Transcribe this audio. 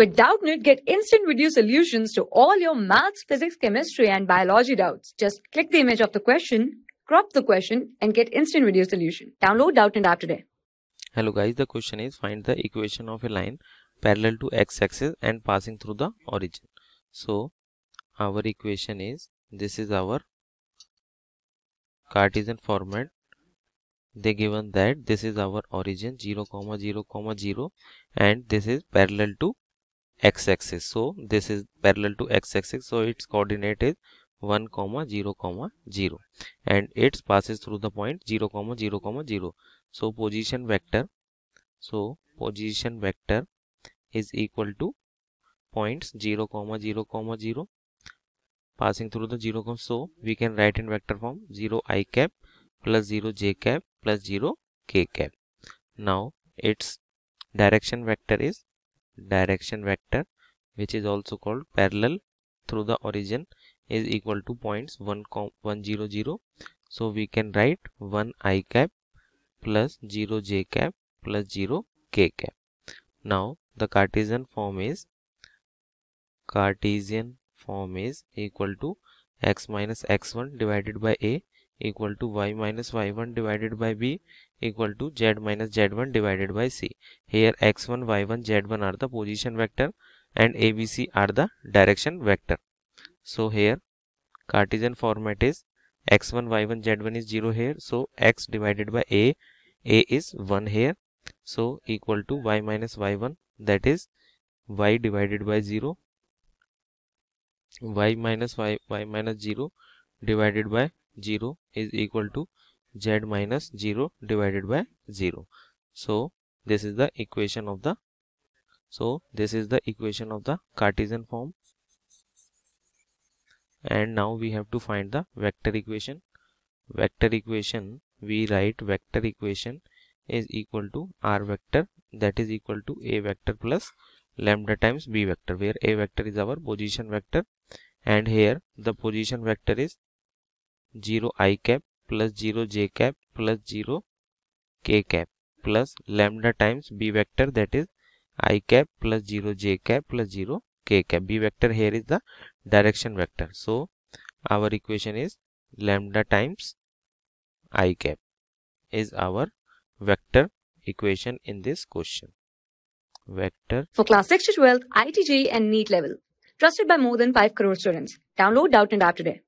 With Doubtnit, get instant video solutions to all your maths, physics, chemistry, and biology doubts. Just click the image of the question, crop the question, and get instant video solution. Download Doubtnit app today. Hello guys, the question is find the equation of a line parallel to x-axis and passing through the origin. So our equation is, this is our Cartesian format they given that this is our origin 0 comma 0 comma 0 and this is parallel to x-axis so this is parallel to x-axis so its coordinate is 1 comma 0 comma 0 and it passes through the point 0 comma 0 comma 0 so position vector so position vector is equal to points 0 comma 0 comma 0 passing through the 0 comma so we can write in vector form 0 i cap plus 0 j cap plus 0 k cap now its direction vector is direction vector which is also called parallel through the origin is equal to points 1, 1 0 0 so we can write 1 i cap plus 0 j cap plus 0 k cap now the cartesian form is cartesian form is equal to x minus x1 divided by a equal to y minus y1 divided by b equal to z minus z1 divided by c. Here x1, y1, z1 are the position vector and abc are the direction vector. So here Cartesian format is x1, y1, z1 is 0 here. So x divided by a, a is 1 here. So equal to y minus y1 that is y divided by 0 y minus y y minus 0 divided by 0 is equal to z minus 0 divided by 0 so this is the equation of the so this is the equation of the cartesian form and now we have to find the vector equation vector equation we write vector equation is equal to r vector that is equal to a vector plus lambda times b vector where a vector is our position vector and here the position vector is 0 i cap plus 0 j cap plus 0 k cap plus lambda times b vector that is i cap plus 0 j cap plus 0 k cap. b vector here is the direction vector. So our equation is lambda times i cap is our vector equation in this question. Vector for class 6 to 12, ITG and neat level. Trusted by more than 5 crore students. Download Doubt and App today.